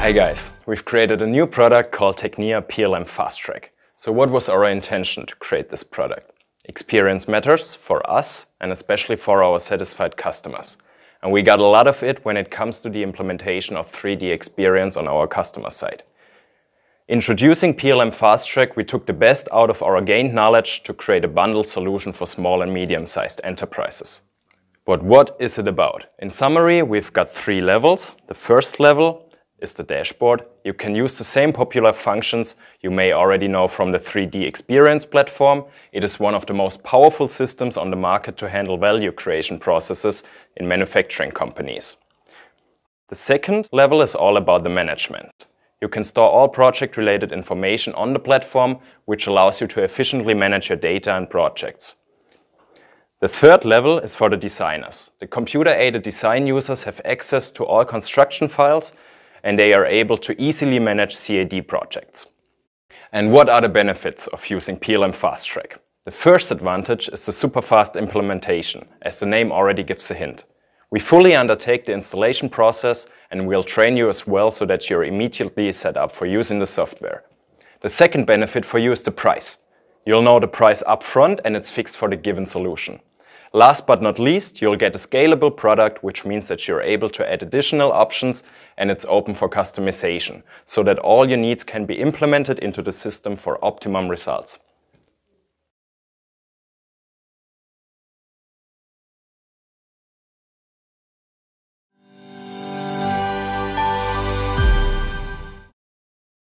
Hey guys, we've created a new product called Technia PLM Fast Track. So what was our intention to create this product? Experience matters for us and especially for our satisfied customers. And we got a lot of it when it comes to the implementation of 3D experience on our customer side. Introducing PLM Fast Track, we took the best out of our gained knowledge to create a bundled solution for small and medium-sized enterprises. But what is it about? In summary, we've got three levels. The first level is the dashboard, you can use the same popular functions you may already know from the 3D Experience platform. It is one of the most powerful systems on the market to handle value creation processes in manufacturing companies. The second level is all about the management. You can store all project-related information on the platform, which allows you to efficiently manage your data and projects. The third level is for the designers. The computer-aided design users have access to all construction files and they are able to easily manage CAD projects. And what are the benefits of using PLM FastTrack? The first advantage is the super fast implementation, as the name already gives a hint. We fully undertake the installation process and we'll train you as well so that you're immediately set up for using the software. The second benefit for you is the price. You'll know the price upfront and it's fixed for the given solution. Last but not least, you'll get a scalable product, which means that you're able to add additional options and it's open for customization, so that all your needs can be implemented into the system for optimum results.